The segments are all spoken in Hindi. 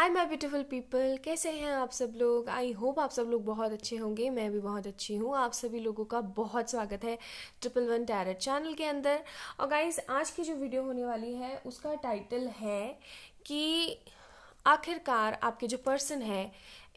हाय माय ब्यूटीफुल पीपल कैसे हैं आप सब लोग आई होप आप सब लोग बहुत अच्छे होंगे मैं भी बहुत अच्छी हूँ आप सभी लोगों का बहुत स्वागत है ट्रिपल वन टैरट चैनल के अंदर और गाइस आज की जो वीडियो होने वाली है उसका टाइटल है कि आखिरकार आपके जो पर्सन है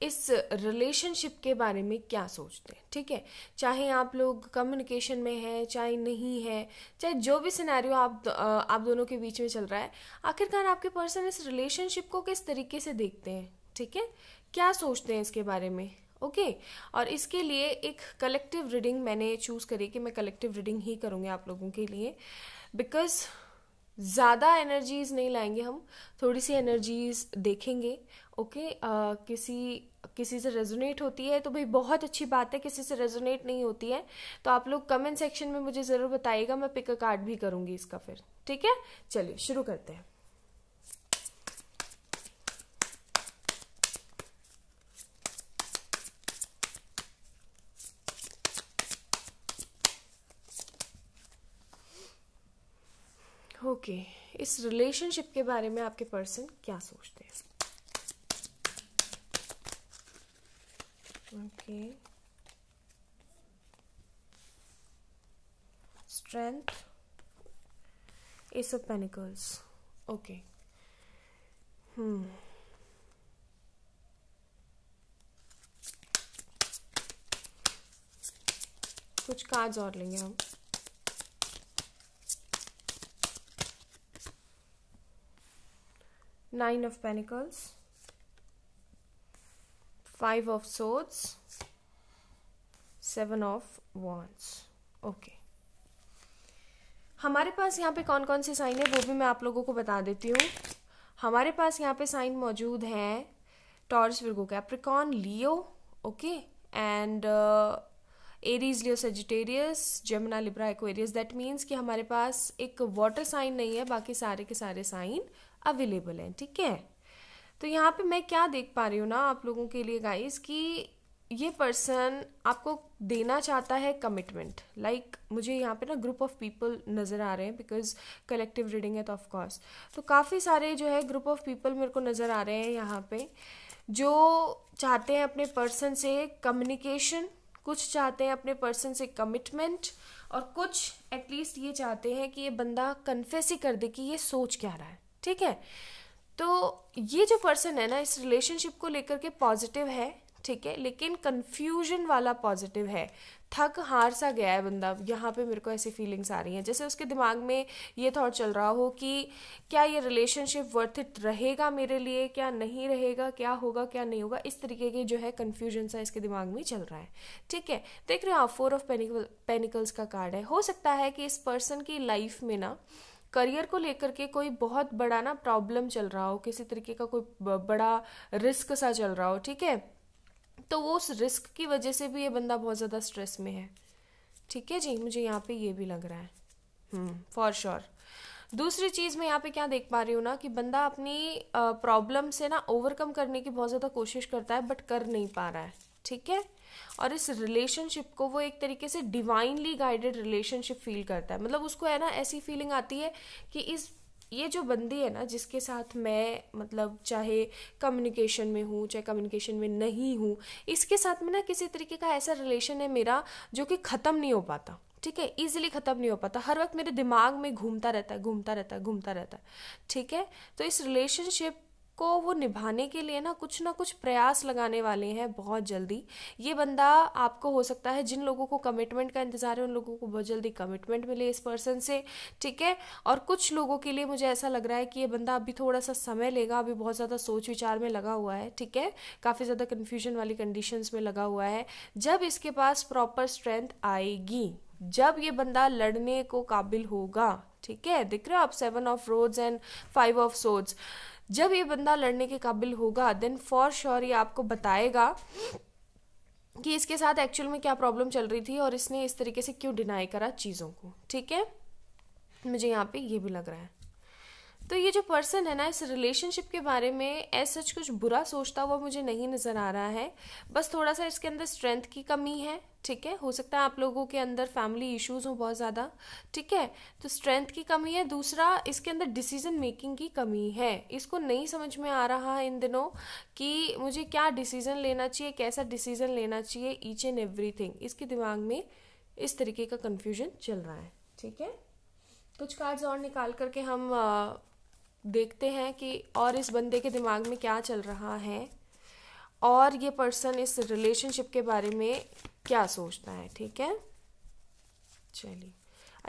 इस रिलेशनशिप के बारे में क्या सोचते हैं ठीक है चाहे आप लोग कम्युनिकेशन में हैं चाहे नहीं है चाहे जो भी सिनेरियो आप आप दोनों के बीच में चल रहा है आखिरकार आपके पर्सन इस रिलेशनशिप को किस तरीके से देखते हैं ठीक है क्या सोचते हैं इसके बारे में ओके okay. और इसके लिए एक कलेक्टिव रीडिंग मैंने चूज़ करी कि मैं कलेक्टिव रीडिंग ही करूँगी आप लोगों के लिए बिकॉज़ ज़्यादा एनर्जीज़ नहीं लाएंगे हम थोड़ी सी एनर्जीज़ देखेंगे ओके आ, किसी किसी से रेजोनेट होती है तो भाई बहुत अच्छी बात है किसी से रेजोनेट नहीं होती है तो आप लोग कमेंट सेक्शन में मुझे ज़रूर बताइएगा मैं पिक अ कार्ड भी करूँगी इसका फिर ठीक है चलिए शुरू करते हैं ओके okay, इस रिलेशनशिप के बारे में आपके पर्सन क्या सोचते हैं ओके स्ट्रेंथ इस ऑफ पेनिकल्स ओके हम्म कुछ कार्ड्स और लेंगे हम nine of pentacles five of swords seven of wands okay हमारे पास यहाँ पे कौन कौन से साइन है वो भी मैं आप लोगों को बता देती हूँ हमारे पास यहाँ पे साइन मौजूद है Taurus Virgo Capricorn Leo okay and Aries Leo Sagittarius Gemini Libra Aquarius that means कि हमारे पास एक वाटर साइन नहीं है बाकी सारे के सारे साइन अवेलेबल हैं ठीक है तो यहाँ पे मैं क्या देख पा रही हूँ ना आप लोगों के लिए गाइस कि ये पर्सन आपको देना चाहता है कमिटमेंट लाइक like, मुझे यहाँ पे ना ग्रुप ऑफ पीपल नज़र आ रहे हैं बिकॉज कलेक्टिव रीडिंग है तो ऑफ कोर्स तो काफ़ी सारे जो है ग्रुप ऑफ पीपल मेरे को नज़र आ रहे हैं यहाँ पे जो चाहते हैं अपने पर्सन से कम्युनिकेशन कुछ चाहते हैं अपने पर्सन से कमिटमेंट और कुछ एटलीस्ट ये चाहते हैं कि ये बंदा कन्फेस ही कर दे कि ये सोच क्या रहा है ठीक है तो ये जो पर्सन है ना इस रिलेशनशिप को लेकर के पॉजिटिव है ठीक है लेकिन कन्फ्यूजन वाला पॉजिटिव है थक हार सा गया है बंदा यहाँ पे मेरे को ऐसी फीलिंग्स आ रही हैं जैसे उसके दिमाग में ये थॉट चल रहा हो कि क्या ये रिलेशनशिप वर्थ इट रहेगा मेरे लिए क्या नहीं रहेगा क्या होगा क्या नहीं होगा इस तरीके की जो है कन्फ्यूजन सा इसके दिमाग में चल रहा है ठीक है देख रहे हो आप फोर ऑफ पेनिकल्स का कार्ड है हो सकता है कि इस पर्सन की लाइफ में ना करियर को लेकर के कोई बहुत बड़ा ना प्रॉब्लम चल रहा हो किसी तरीके का कोई बड़ा रिस्क सा चल रहा हो ठीक है तो वो उस रिस्क की वजह से भी ये बंदा बहुत ज़्यादा स्ट्रेस में है ठीक है जी मुझे यहाँ पे ये भी लग रहा है फॉर हम्म, श्योर sure. दूसरी चीज़ मैं यहाँ पे क्या देख पा रही हूँ ना कि बंदा अपनी प्रॉब्लम से ना ओवरकम करने की बहुत ज़्यादा कोशिश करता है बट कर नहीं पा रहा है ठीक है और इस रिलेशनशिप को वो एक तरीके से डिवाइनली गाइडेड रिलेशनशिप फील करता है मतलब उसको है ना ऐसी फीलिंग आती है कि इस ये जो बंदी है ना जिसके साथ मैं मतलब चाहे कम्युनिकेशन में हूँ चाहे कम्युनिकेशन में नहीं हूँ इसके साथ में ना किसी तरीके का ऐसा रिलेशन है मेरा जो कि ख़त्म नहीं हो पाता ठीक है इजीली ख़त्म नहीं हो पाता हर वक्त मेरे दिमाग में घूमता रहता है घूमता रहता है घूमता रहता है ठीक है तो इस रिलेशनशिप को वो निभाने के लिए ना कुछ ना कुछ प्रयास लगाने वाले हैं बहुत जल्दी ये बंदा आपको हो सकता है जिन लोगों को कमिटमेंट का इंतज़ार है उन लोगों को बहुत जल्दी कमिटमेंट मिले इस पर्सन से ठीक है और कुछ लोगों के लिए मुझे ऐसा लग रहा है कि ये बंदा अभी थोड़ा सा समय लेगा अभी बहुत ज़्यादा सोच विचार में लगा हुआ है ठीक है काफ़ी ज़्यादा कन्फ्यूजन वाली कंडीशन में लगा हुआ है जब इसके पास प्रॉपर स्ट्रेंथ आएगी जब ये बंदा लड़ने को काबिल होगा ठीक है दिख रहा है आप seven of rods and five of swords जब ये बंदा लड़ने के काबिल होगा देन फॉर श्योर ये आपको बताएगा कि इसके साथ एक्चुअल में क्या प्रॉब्लम चल रही थी और इसने इस तरीके से क्यों डिनाई करा चीज़ों को ठीक है मुझे यहाँ पे ये भी लग रहा है तो ये जो पर्सन है ना इस रिलेशनशिप के बारे में एज सच कुछ बुरा सोचता हुआ मुझे नहीं नज़र आ रहा है बस थोड़ा सा इसके अंदर स्ट्रेंथ की कमी है ठीक है हो सकता है आप लोगों के अंदर फैमिली इश्यूज हो बहुत ज़्यादा ठीक है तो स्ट्रेंथ की कमी है दूसरा इसके अंदर डिसीजन मेकिंग की कमी है इसको नहीं समझ में आ रहा है इन दिनों कि मुझे क्या डिसीजन लेना चाहिए कैसा डिसीजन लेना चाहिए ईच एंड एवरीथिंग इसके दिमाग में इस तरीके का कन्फ्यूजन चल रहा है ठीक है कुछ कार्ड्स और निकाल करके हम आ, देखते हैं कि और इस बंदे के दिमाग में क्या चल रहा है और ये पर्सन इस रिलेशनशिप के बारे में क्या सोचता है ठीक है चलिए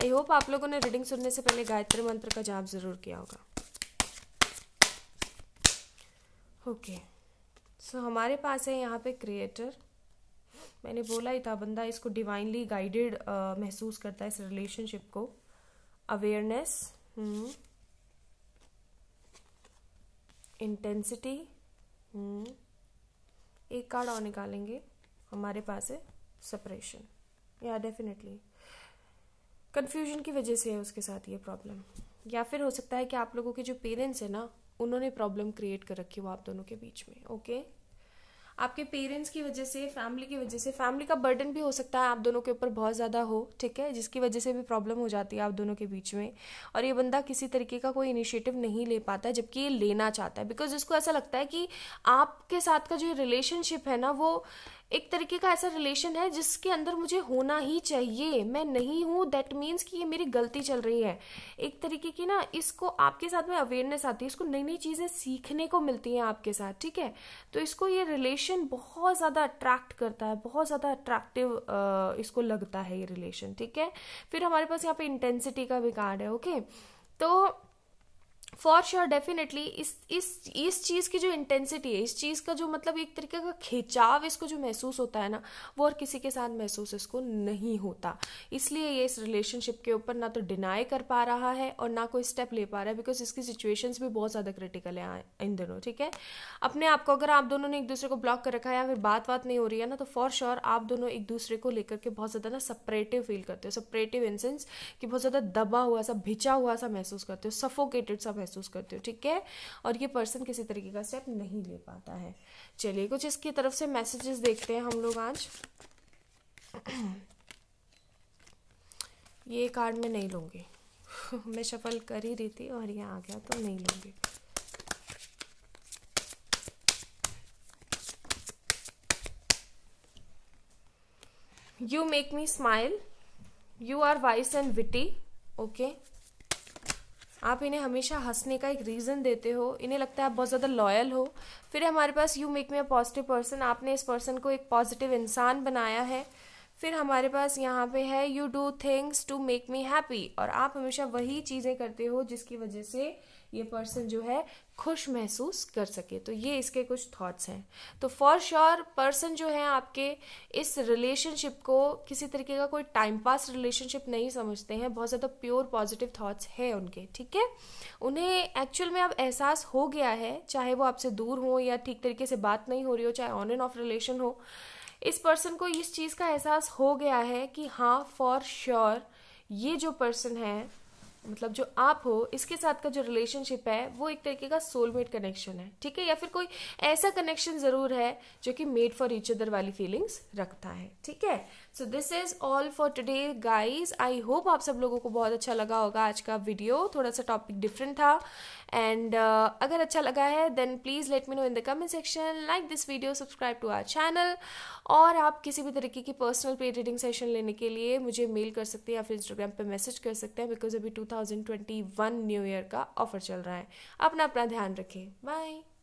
आई होप आप लोगों ने रीडिंग सुनने से पहले गायत्री मंत्र का जाप जरूर किया होगा ओके okay. सो so, हमारे पास है यहाँ पे क्रिएटर मैंने बोला ही था बंदा इसको डिवाइनली गाइडेड महसूस करता है इस रिलेशनशिप को अवेयरनेस इंटेंसिटी हम्म, एक कार्ड और निकालेंगे हमारे पास है सपरेशन या डेफिनेटली कन्फ्यूजन की वजह से है उसके साथ ये प्रॉब्लम या फिर हो सकता है कि आप लोगों के जो पेरेंट्स हैं ना उन्होंने प्रॉब्लम क्रिएट कर रखी हो आप दोनों के बीच में ओके okay? आपके पेरेंट्स की वजह से फैमिली की वजह से फैमिली का बर्डन भी हो सकता है आप दोनों के ऊपर बहुत ज़्यादा हो ठीक है जिसकी वजह से भी प्रॉब्लम हो जाती है आप दोनों के बीच में और ये बंदा किसी तरीके का कोई इनिशिएटिव नहीं ले पाता है जबकि ये लेना चाहता है बिकॉज इसको ऐसा लगता है कि आपके साथ का जो रिलेशनशिप है ना वो एक तरीके का ऐसा रिलेशन है जिसके अंदर मुझे होना ही चाहिए मैं नहीं हूँ दैट मीन्स कि ये मेरी गलती चल रही है एक तरीके की ना इसको आपके साथ में अवेयरनेस आती है इसको नई नई चीज़ें सीखने को मिलती हैं आपके साथ ठीक है तो इसको ये रिलेशन बहुत ज़्यादा अट्रैक्ट करता है बहुत ज़्यादा अट्रैक्टिव इसको लगता है ये रिलेशन ठीक है फिर हमारे पास यहाँ पे इंटेंसिटी का भी कार्ड है ओके तो फॉर श्योर डेफिनेटली इस इस इस चीज़ की जो इंटेंसिटी है इस चीज़ का जो मतलब एक तरीके का खिंचाव इसको जो महसूस होता है ना वो और किसी के साथ महसूस इसको नहीं होता इसलिए ये इस रिलेशनशिप के ऊपर ना तो डिनाई कर पा रहा है और ना कोई स्टेप ले पा रहा है बिकॉज इसकी सिचुएशंस भी बहुत ज़्यादा क्रिटिकल है इन दिनों ठीक है अपने आप को अगर आप दोनों ने एक दूसरे को ब्लॉक कर रखा है या फिर बात बात नहीं हो रही है ना तो फॉर श्योर sure आप दोनों एक दूसरे को लेकर के बहुत ज़्यादा ना सपरेटिव फील करते हो सपरेटिव इन सेंस कि बहुत ज़्यादा दबा हुआ सा भिचा हुआ सा महसूस करते हो सफोकेटेड सा महसूस करते हो ठीक है और ये पर्सन किसी तरीके का स्टेप नहीं ले पाता है चलिए कुछ इसकी तरफ से मैसेजेस देखते हैं हम लोग आज ये कार्ड में नहीं लूंगी मैं शफल कर ही रही थी और ये आ गया तो नहीं लूंगी you make me smile you are wise and witty okay आप इन्हें हमेशा हंसने का एक रीज़न देते हो इन्हें लगता है आप बहुत ज़्यादा लॉयल हो फिर हमारे पास you make me a positive person आपने इस पर्सन को एक पॉजिटिव इंसान बनाया है फिर हमारे पास यहाँ पे है you do things to make me happy और आप हमेशा वही चीज़ें करते हो जिसकी वजह से ये पर्सन जो है खुश महसूस कर सके तो ये इसके कुछ थॉट्स हैं तो फॉर श्योर पर्सन जो है आपके इस रिलेशनशिप को किसी तरीके का कोई टाइम पास रिलेशनशिप नहीं समझते हैं बहुत ज़्यादा प्योर पॉजिटिव थॉट्स हैं उनके ठीक है उन्हें एक्चुअल में अब एहसास हो गया है चाहे वो आपसे दूर हो या ठीक तरीके से बात नहीं हो रही हो चाहे ऑन एंड ऑफ रिलेशन हो इस पर्सन को इस चीज़ का एहसास हो गया है कि हाँ फॉर श्योर ये जो पर्सन है मतलब जो आप हो इसके साथ का जो रिलेशनशिप है वो एक तरीके का सोलमेट कनेक्शन है ठीक है या फिर कोई ऐसा कनेक्शन ज़रूर है जो कि मेड फॉर ईच अदर वाली फीलिंग्स रखता है ठीक है so this is all for today guys I hope आप सब लोगों को बहुत अच्छा लगा होगा आज का वीडियो थोड़ा सा टॉपिक डिफरेंट था एंड uh, अगर अच्छा लगा है then please let me know in the comment section like this video subscribe to our channel और आप किसी भी तरीके की पर्सनल पेड रीडिंग सेशन लेने के लिए मुझे मेल कर सकते हैं या फिर इंस्टाग्राम पे मैसेज कर सकते हैं बिकॉज अभी 2021 न्यू ईयर का ऑफर चल रहा है अपना अपना ध्यान रखें बाय